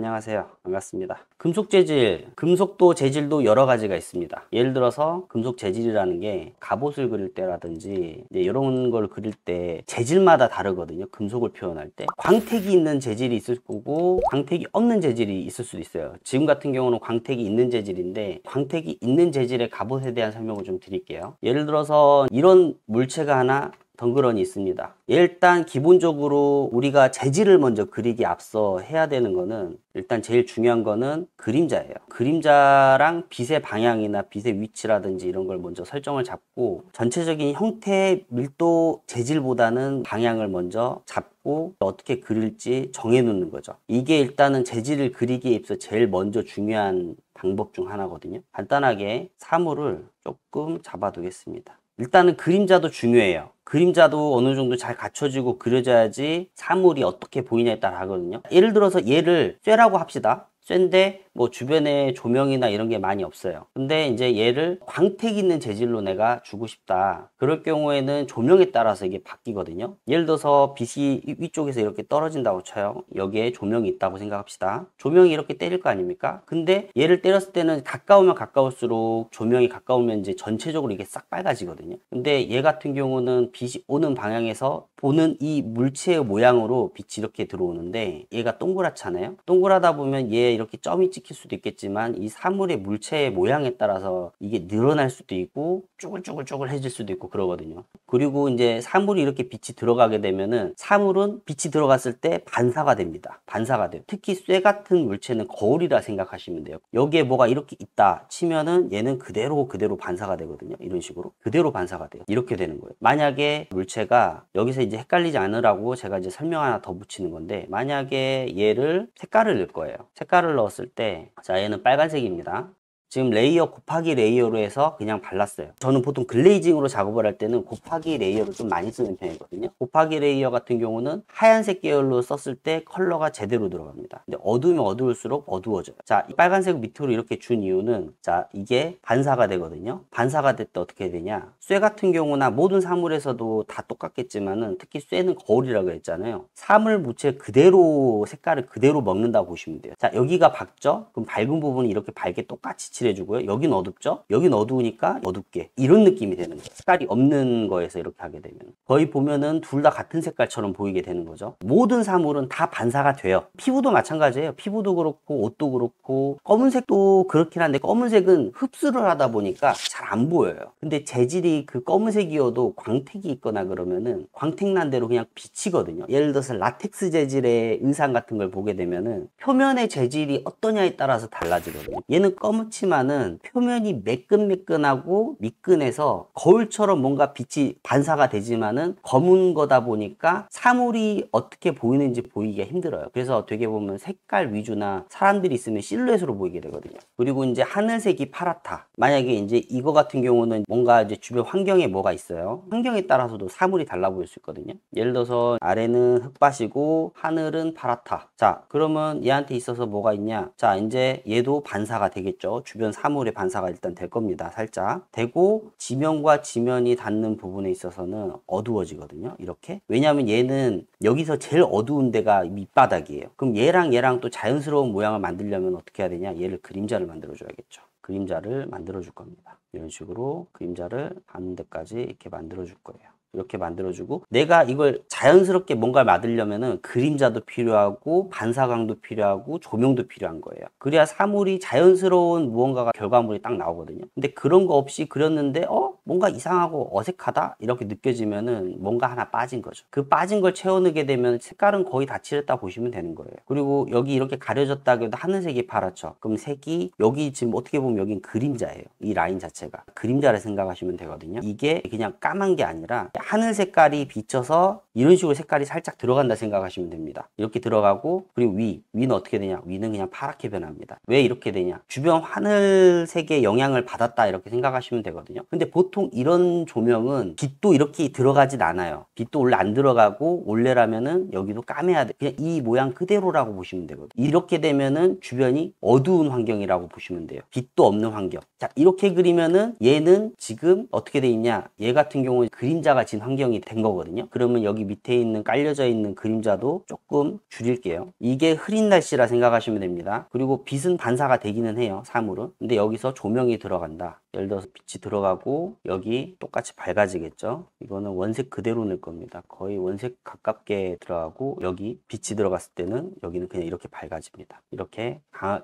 안녕하세요 반갑습니다 금속 재질 금속도 재질도 여러 가지가 있습니다 예를 들어서 금속 재질이라는 게 갑옷을 그릴 때라든지 이런 걸 그릴 때 재질마다 다르거든요 금속을 표현할 때 광택이 있는 재질이 있을 거고 광택이 없는 재질이 있을 수도 있어요 지금 같은 경우는 광택이 있는 재질인데 광택이 있는 재질의 갑옷에 대한 설명을 좀 드릴게요 예를 들어서 이런 물체가 하나 덩그러니 있습니다 일단 기본적으로 우리가 재질을 먼저 그리기 앞서 해야 되는 거는 일단 제일 중요한 거는 그림자예요 그림자랑 빛의 방향이나 빛의 위치라든지 이런 걸 먼저 설정을 잡고 전체적인 형태 밀도 재질보다는 방향을 먼저 잡고 어떻게 그릴지 정해 놓는 거죠 이게 일단은 재질을 그리기에 앞서 제일 먼저 중요한 방법 중 하나거든요 간단하게 사물을 조금 잡아 두겠습니다 일단은 그림자도 중요해요. 그림자도 어느 정도 잘 갖춰지고 그려져야지 사물이 어떻게 보이냐에 따라 하거든요. 예를 들어서 얘를 쇠라고 합시다. 쇠인데 뭐 주변에 조명이나 이런 게 많이 없어요 근데 이제 얘를 광택 있는 재질로 내가 주고 싶다 그럴 경우에는 조명에 따라서 이게 바뀌거든요 예를 들어서 빛이 위쪽에서 이렇게 떨어진다고 쳐요 여기에 조명이 있다고 생각합시다 조명이 이렇게 때릴 거 아닙니까 근데 얘를 때렸을 때는 가까우면 가까울수록 조명이 가까우면 이제 전체적으로 이게 싹 빨개지거든요 근데 얘 같은 경우는 빛이 오는 방향에서 보는 이 물체의 모양으로 빛이 이렇게 들어오는데 얘가 동그랗잖아요 동그라다 보면 얘 이렇게 점이 찍힐 수도 있겠지만 이 사물의 물체의 모양에 따라서 이게 늘어날 수도 있고 쪼글쪼글쪼글해질 수도 있고 그러거든요. 그리고 이제 사물이 이렇게 빛이 들어가게 되면은 사물은 빛이 들어갔을 때 반사가 됩니다. 반사가 돼요. 특히 쇠 같은 물체는 거울이라 생각하시면 돼요. 여기에 뭐가 이렇게 있다 치면은 얘는 그대로 그대로 반사가 되거든요. 이런 식으로 그대로 반사가 돼요. 이렇게 되는 거예요. 만약에 물체가 여기서 이제 헷갈리지 않으라고 제가 이제 설명 하나 더 붙이는 건데 만약에 얘를 색깔을 넣을 거예요. 색깔 색깔을 넣었을 때 자 얘는 빨간색입니다 지금 레이어 곱하기 레이어로 해서 그냥 발랐어요 저는 보통 글레이징으로 작업을 할 때는 곱하기 레이어를 좀 많이 쓰는 편이거든요 곱하기 레이어 같은 경우는 하얀색 계열로 썼을 때 컬러가 제대로 들어갑니다 근데 어두우면 어두울수록 어두워져요 자 빨간색 밑으로 이렇게 준 이유는 자 이게 반사가 되거든요 반사가 됐때 어떻게 되냐 쇠 같은 경우나 모든 사물에서도 다 똑같겠지만은 특히 쇠는 거울이라고 했잖아요. 사물 무채 그대로 색깔을 그대로 먹는다고 보시면 돼요. 자 여기가 밝죠? 그럼 밝은 부분은 이렇게 밝게 똑같이 칠해주고요. 여긴 어둡죠? 여긴 어두우니까 어둡게 이런 느낌이 되는 거예요. 색깔이 없는 거에서 이렇게 하게 되면 거의 보면은 둘 다 같은 색깔처럼 보이게 되는 거죠. 모든 사물은 다 반사가 돼요. 피부도 마찬가지예요. 피부도 그렇고 옷도 그렇고 검은색도 그렇긴 한데 검은색은 흡수를 하다 보니까 잘 안 보여요. 근데 재질이 그 검은색이어도 광택이 있거나 그러면은 광택난 대로 그냥 비치거든요. 예를 들어서 라텍스 재질의 의상 같은 걸 보게 되면은 표면의 재질이 어떠냐에 따라서 달라지거든요. 얘는 검은치만은 표면이 매끈매끈하고 미끈해서 거울처럼 뭔가 빛이 반사가 되지만은 검은 거다 보니까 사물이 어떻게 보이는지 보이기가 힘들어요. 그래서 되게 보면 색깔 위주나 사람들이 있으면 실루엣으로 보이게 되거든요. 그리고 이제 하늘색이 파랗다. 만약에 이제 이거 같은 경우는 뭔가 이제 주변 환경에 뭐가 있어요 환경에 따라서도 사물이 달라 보일 수 있거든요 예를 들어서 아래는 흙밭이고 하늘은 파랗다 자 그러면 얘한테 있어서 뭐가 있냐 자 이제 얘도 반사가 되겠죠 주변 사물의 반사가 일단 될 겁니다 살짝 되고 지면과 지면이 닿는 부분에 있어서는 어두워지거든요 이렇게 왜냐하면 얘는 여기서 제일 어두운 데가 밑바닥이에요 그럼 얘랑 얘랑 또 자연스러운 모양을 만들려면 어떻게 해야 되냐 얘를 그림자를 만들어 줘야겠죠 그림자를 만들어 줄 겁니다. 이런 식으로 그림자를 가대까지 이렇게 만들어 줄 거예요. 이렇게 만들어주고 내가 이걸 자연스럽게 뭔가를 만들려면은 그림자도 필요하고 반사광도 필요하고 조명도 필요한 거예요 그래야 사물이 자연스러운 무언가가 결과물이 딱 나오거든요 근데 그런 거 없이 그렸는데 어 뭔가 이상하고 어색하다 이렇게 느껴지면은 뭔가 하나 빠진 거죠 그 빠진 걸 채워넣게 되면 색깔은 거의 다 칠했다 보시면 되는 거예요 그리고 여기 이렇게 가려졌다고 해도 하늘색이 파랗죠 그럼 색이 여기 지금 어떻게 보면 여긴 그림자예요 이 라인 자체가 그림자를 생각하시면 되거든요 이게 그냥 까만 게 아니라 하늘 색깔이 비쳐서 이런 식으로 색깔이 살짝 들어간다 생각하시면 됩니다 이렇게 들어가고 그리고 위 위는 어떻게 되냐 위는 그냥 파랗게 변합니다 왜 이렇게 되냐 주변 하늘색의 영향을 받았다 이렇게 생각하시면 되거든요 근데 보통 보통 이런 조명은 빛도 이렇게 들어가진 않아요. 빛도 원래 안 들어가고 원래라면은 여기도 까매야 돼. 그냥 이 모양 그대로라고 보시면 되거든요. 이렇게 되면은 주변이 어두운 환경이라고 보시면 돼요. 빛도 없는 환경. 자 이렇게 그리면은 얘는 지금 어떻게 돼 있냐 얘 같은 경우 그림자가 진 환경이 된 거거든요 그러면 여기 밑에 있는 깔려져 있는 그림자도 조금 줄일게요 이게 흐린 날씨라 생각하시면 됩니다 그리고 빛은 반사가 되기는 해요 사물은 근데 여기서 조명이 들어간다 예를 들어서 빛이 들어가고 여기 똑같이 밝아지겠죠 이거는 원색 그대로 넣을 겁니다 거의 원색 가깝게 들어가고 여기 빛이 들어갔을 때는 여기는 그냥 이렇게 밝아집니다 이렇게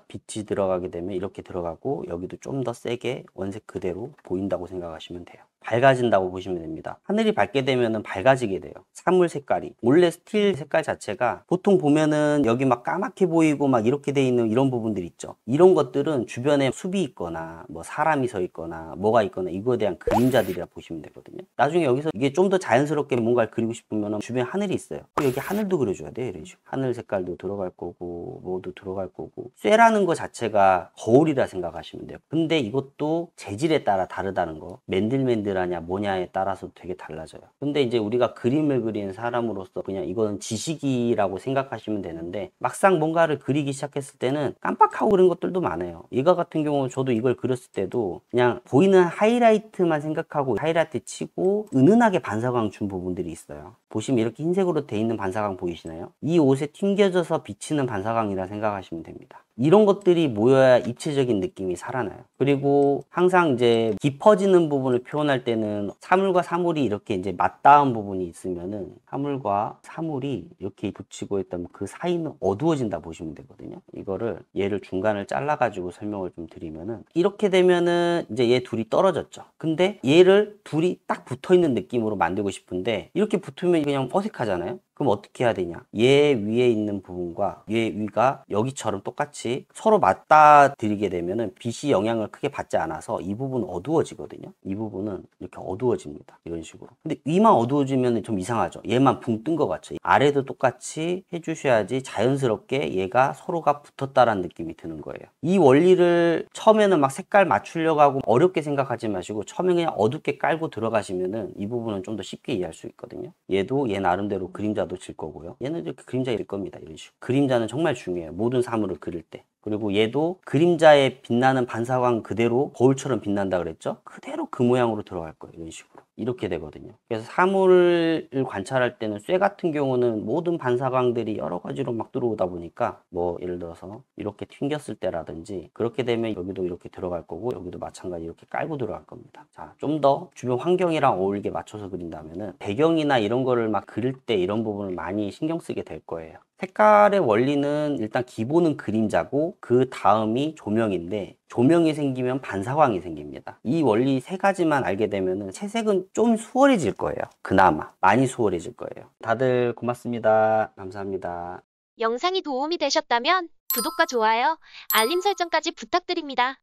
빛이 들어가게 되면 이렇게 들어가고 여기도 좀더 세게 원색 그대로 보인다고 생각하시면 돼요. 밝아진다고 보시면 됩니다. 하늘이 밝게 되면 밝아지게 돼요. 사물 색깔이. 원래 스틸 색깔 자체가 보통 보면은 여기 막 까맣게 보이고 막 이렇게 돼 있는 이런 부분들 있죠. 이런 것들은 주변에 숲이 있거나 뭐 사람이 서 있거나 뭐가 있거나 이거에 대한 그림자들이라 보시면 되거든요. 나중에 여기서 이게 좀 더 자연스럽게 뭔가를 그리고 싶으면 주변에 하늘이 있어요. 어, 여기 하늘도 그려줘야 돼요. 이런 식으로. 하늘 색깔도 들어갈 거고 뭐도 들어갈 거고 쇠라는 거 자체가 거울이라 생각하시면 돼요. 근데 이것도 재질에 따라 다르다는 거. 맨들맨들 만들어냐 뭐냐에 따라서 되게 달라져요. 근데 이제 우리가 그림을 그리는 사람으로서 그냥 이거는 지식이라고 생각하시면 되는데 막상 뭔가를 그리기 시작했을 때는 깜빡하고 그런 것들도 많아요. 이거 같은 경우는 저도 이걸 그렸을 때도 그냥 보이는 하이라이트만 생각하고 하이라이트 치고 은은하게 반사광 준 부분들이 있어요. 보시면 이렇게 흰색으로 돼 있는 반사광 보이시나요? 이 옷에 튕겨져서 비치는 반사광이라 생각하시면 됩니다. 이런 것들이 모여야 입체적인 느낌이 살아나요. 그리고 항상 이제 깊어지는 부분을 표현할 때는 사물과 사물이 이렇게 이제 맞닿은 부분이 있으면은 사물과 사물이 이렇게 붙이고 있다면 그 사이는 어두워진다 보시면 되거든요. 이거를 얘를 중간을 잘라가지고 설명을 좀 드리면은 이렇게 되면은 이제 얘 둘이 떨어졌죠. 근데 얘를 둘이 딱 붙어 있는 느낌으로 만들고 싶은데 이렇게 붙으면 그냥 어색하잖아요. 그럼 어떻게 해야 되냐 얘 위에 있는 부분과 얘 위가 여기처럼 똑같이 서로 맞닿아리게 되면 은 빛이 영향을 크게 받지 않아서 이 부분 어두워지거든요 이 부분은 이렇게 어두워집니다 이런 식으로 근데 위만 어두워지면 좀 이상하죠 얘만 붕 뜬 것 같죠 아래도 똑같이 해주셔야지 자연스럽게 얘가 서로가 붙었다라는 느낌이 드는 거예요 이 원리를 처음에는 막 색깔 맞추려고 하고 어렵게 생각하지 마시고 처음에 그냥 어둡게 깔고 들어가시면은 이 부분은 좀 더 쉽게 이해할 수 있거든요 얘도 얘 나름대로 그림자 그림자도 질 거고요. 얘는 이렇게 그림자일 겁니다. 이런 식으로. 그림자는 정말 중요해요. 모든 사물을 그릴 때. 그리고 얘도 그림자의 빛나는 반사광 그대로 거울처럼 빛난다 그랬죠? 그대로 그 모양으로 들어갈 거예요. 이런 식으로. 이렇게 되거든요. 그래서 사물을 관찰할 때는 쇠 같은 경우는 모든 반사광들이 여러 가지로 막 들어오다 보니까 뭐 예를 들어서 이렇게 튕겼을 때라든지 그렇게 되면 여기도 이렇게 들어갈 거고 여기도 마찬가지 이렇게 깔고 들어갈 겁니다. 자, 좀 더 주변 환경이랑 어울리게 맞춰서 그린다면은 배경이나 이런 거를 막 그릴 때 이런 부분을 많이 신경 쓰게 될 거예요. 색깔의 원리는 일단 기본은 그림자고 그 다음이 조명인데 조명이 생기면 반사광이 생깁니다. 이 원리 세 가지만 알게 되면 채색은 좀 수월해질 거예요. 그나마 많이 수월해질 거예요. 다들 고맙습니다. 감사합니다. 영상이 도움이 되셨다면 구독과 좋아요, 알림 설정까지 부탁드립니다.